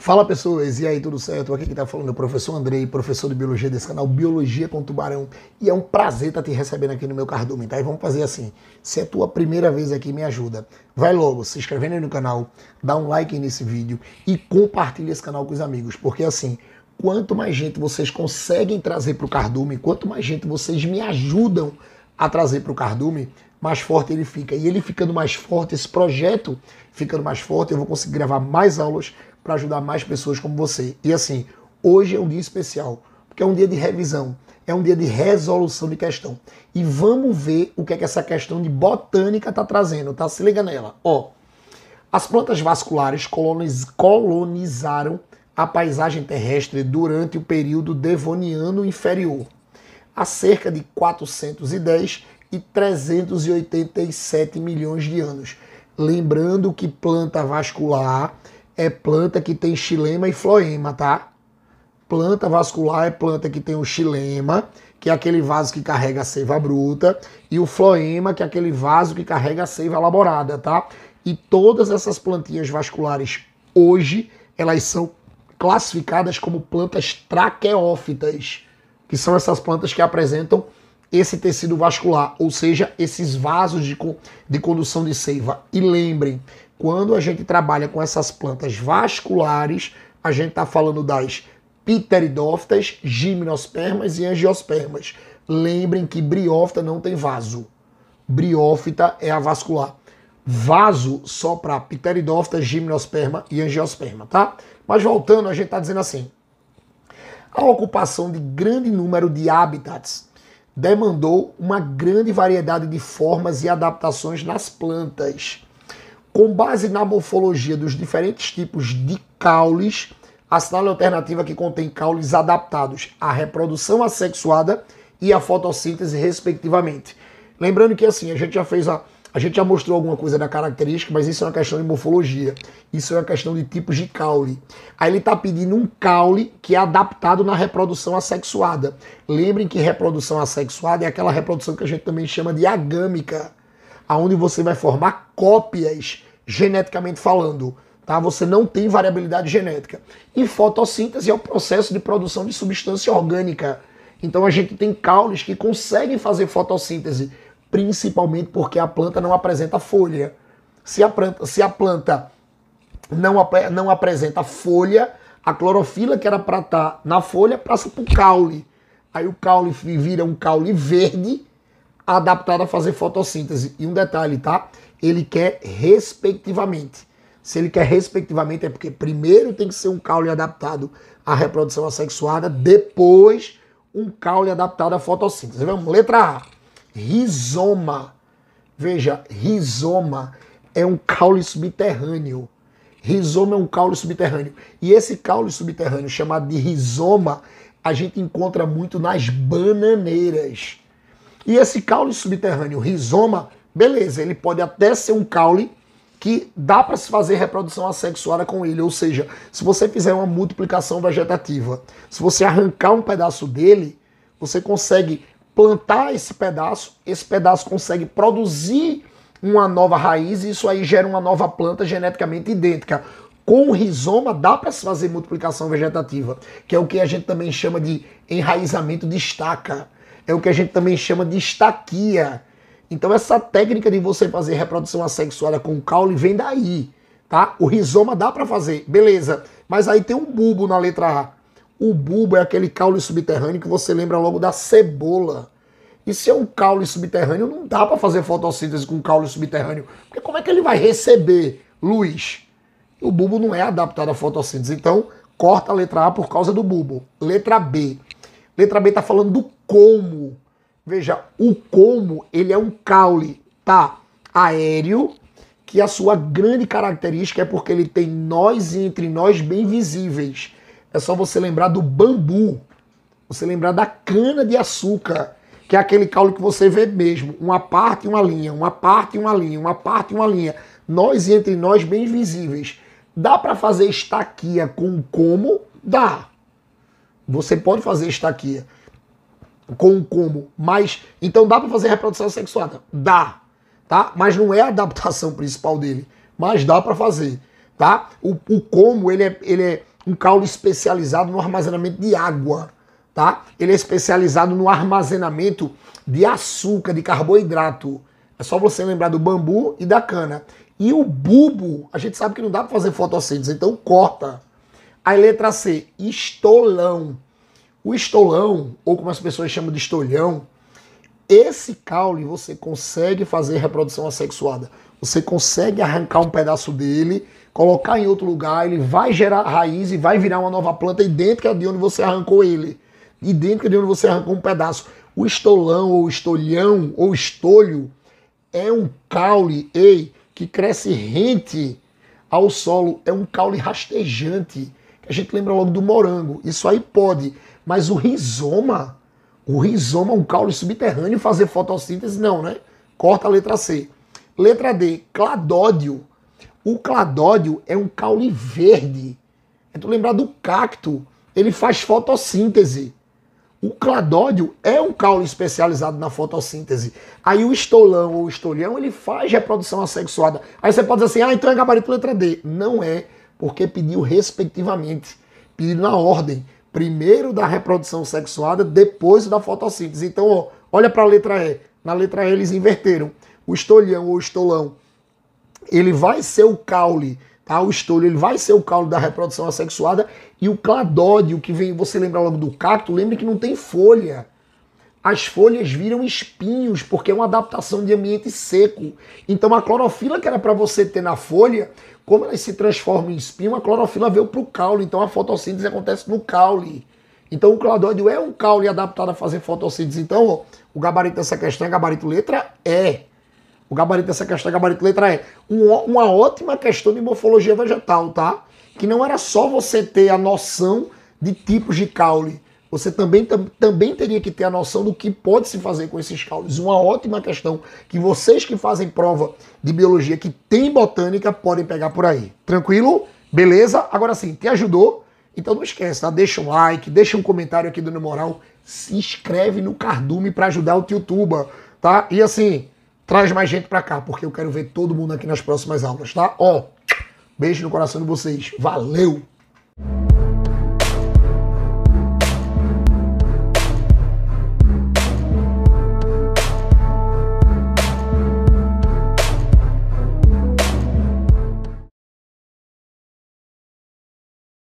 Fala pessoas, e aí tudo certo? Aqui que tá falando é o professor Andrei, professor de Biologia desse canal Biologia com Tubarão. E é um prazer estar tá te recebendo aqui no meu cardume, tá? E vamos fazer assim, se é tua primeira vez aqui, me ajuda. Vai logo, se inscrevendo aí no canal, dá um like nesse vídeo e compartilha esse canal com os amigos, porque assim, quanto mais gente vocês conseguem trazer para o cardume, quanto mais gente vocês me ajudam a trazer para o cardume, mais forte ele fica. E ele ficando mais forte, esse projeto ficando mais forte, eu vou conseguir gravar mais aulas para ajudar mais pessoas como você. E assim, hoje é um dia especial, porque é um dia de revisão, é um dia de resolução de questão. E vamos ver o que é que essa questão de botânica está trazendo, tá? Se liga nela. Ó, as plantas vasculares coloniz colonizaram a paisagem terrestre durante o período devoniano inferior, há cerca de 410 e 387 milhões de anos. Lembrando que planta vascular é planta que tem xilema e floema, tá? Planta vascular é planta que tem o xilema, que é aquele vaso que carrega a seiva bruta, e o floema, que é aquele vaso que carrega a seiva elaborada, tá? E todas essas plantinhas vasculares hoje, elas são classificadas como plantas traqueófitas, que são essas plantas que apresentam esse tecido vascular, ou seja, esses vasos de, de condução de seiva. E lembrem, quando a gente trabalha com essas plantas vasculares, a gente está falando das pteridófitas, gimnospermas e angiospermas. Lembrem que briófita não tem vaso. Briófita é a vascular. Vaso só para pteridófita, gimnosperma e angiosperma, tá? Mas voltando, a gente está dizendo assim: a ocupação de grande número de habitats demandou uma grande variedade de formas e adaptações nas plantas com base na morfologia dos diferentes tipos de caules, assinale a alternativa que contém caules adaptados à reprodução assexuada e à fotossíntese, respectivamente. Lembrando que assim, a gente já fez a. A gente já mostrou alguma coisa da característica, mas isso é uma questão de morfologia. Isso é uma questão de tipos de caule. Aí ele está pedindo um caule que é adaptado na reprodução assexuada. Lembrem que reprodução assexuada é aquela reprodução que a gente também chama de agâmica, aonde você vai formar cópias geneticamente falando. Tá? Você não tem variabilidade genética. E fotossíntese é o processo de produção de substância orgânica. Então a gente tem caules que conseguem fazer fotossíntese, principalmente porque a planta não apresenta folha. Se a planta, se a planta não, ap não apresenta folha, a clorofila que era para estar tá na folha passa para o caule. Aí o caule vira um caule verde adaptado a fazer fotossíntese. E um detalhe, tá? Ele quer respectivamente. Se ele quer respectivamente, é porque primeiro tem que ser um caule adaptado à reprodução assexuada, depois um caule adaptado à fotossíntese. Vamos, letra A. Rizoma. Veja, rizoma é um caule subterrâneo. Rizoma é um caule subterrâneo. E esse caule subterrâneo, chamado de rizoma, a gente encontra muito nas bananeiras. E esse caule subterrâneo, rizoma, beleza, ele pode até ser um caule que dá para se fazer reprodução assexuada com ele, ou seja, se você fizer uma multiplicação vegetativa, se você arrancar um pedaço dele, você consegue plantar esse pedaço, esse pedaço consegue produzir uma nova raiz e isso aí gera uma nova planta geneticamente idêntica. Com o rizoma dá para se fazer multiplicação vegetativa, que é o que a gente também chama de enraizamento de estaca. É o que a gente também chama de estaquia. Então essa técnica de você fazer reprodução assexuada com caule vem daí, tá? O rizoma dá para fazer, beleza. Mas aí tem um bulbo na letra A. O bulbo é aquele caule subterrâneo que você lembra logo da cebola. E se é um caule subterrâneo, não dá para fazer fotossíntese com caule subterrâneo. Porque como é que ele vai receber luz? O bulbo não é adaptado à fotossíntese. Então, corta a letra A por causa do bulbo. Letra B. Letra B está falando do como. Veja, o como ele é um caule, tá? Aéreo, que a sua grande característica é porque ele tem nós entre nós bem visíveis. É só você lembrar do bambu, você lembrar da cana de açúcar, que é aquele caule que você vê mesmo, uma parte e uma linha, uma parte e uma linha, uma parte e uma linha. Nós entre nós bem visíveis. Dá para fazer estaquia com como? Dá. Você pode fazer estaquia com o como, mas então dá para fazer reprodução sexuada? Dá, tá? Mas não é a adaptação principal dele, mas dá para fazer, tá? O, o ele é, ele é um caule especializado no armazenamento de água, tá? Ele é especializado no armazenamento de açúcar, de carboidrato. É só você lembrar do bambu e da cana. E o bulbo, a gente sabe que não dá para fazer fotossíntese, então corta. A letra C, estolão. O estolão, ou como as pessoas chamam de estolhão, esse caule você consegue fazer reprodução assexuada. Você consegue arrancar um pedaço dele, colocar em outro lugar, ele vai gerar raiz e vai virar uma nova planta idêntica de onde você arrancou ele. Idêntica de onde você arrancou um pedaço. O estolão, ou estolhão, ou estolho, é um caule, ei, que cresce rente ao solo. É um caule rastejante a gente lembra logo do morango. Isso aí pode, mas o rizoma, o rizoma, um caule subterrâneo fazer fotossíntese, não, né? Corta a letra C. Letra D, cladódio. O cladódio é um caule verde. É tu lembrar do cacto, ele faz fotossíntese. O cladódio é um caule especializado na fotossíntese. Aí o estolão ou o estolhão, ele faz reprodução assexuada. Aí você pode dizer assim, ah, então é gabarito letra D. Não é porque pediu respectivamente, pediu na ordem, primeiro da reprodução sexuada, depois da fotossíntese. Então, ó, olha para a letra E. Na letra E eles inverteram. O estolhão ou estolão, ele vai ser o caule, tá? O estolho, ele vai ser o caule da reprodução assexuada e o cladódio, que vem, você lembra logo do cacto, lembre que não tem folha as folhas viram espinhos, porque é uma adaptação de ambiente seco. Então a clorofila que era para você ter na folha, como ela se transforma em espinho, a clorofila veio para o caule. Então a fotossíntese acontece no caule. Então o cladódio é um caule adaptado a fazer fotossíntese. Então ó, o gabarito dessa questão é gabarito letra E. O gabarito dessa questão é gabarito letra E. Um, uma ótima questão de morfologia vegetal, tá? Que não era só você ter a noção de tipos de caule, você também, tam, também teria que ter a noção do que pode se fazer com esses caules. Uma ótima questão que vocês que fazem prova de biologia que tem botânica podem pegar por aí. Tranquilo? Beleza? Agora sim, te ajudou? Então não esquece, tá? Deixa um like, deixa um comentário aqui do meu Moral, se inscreve no Cardume para ajudar o Tio Tuba, tá? E assim, traz mais gente para cá, porque eu quero ver todo mundo aqui nas próximas aulas, tá? Ó, beijo no coração de vocês. Valeu!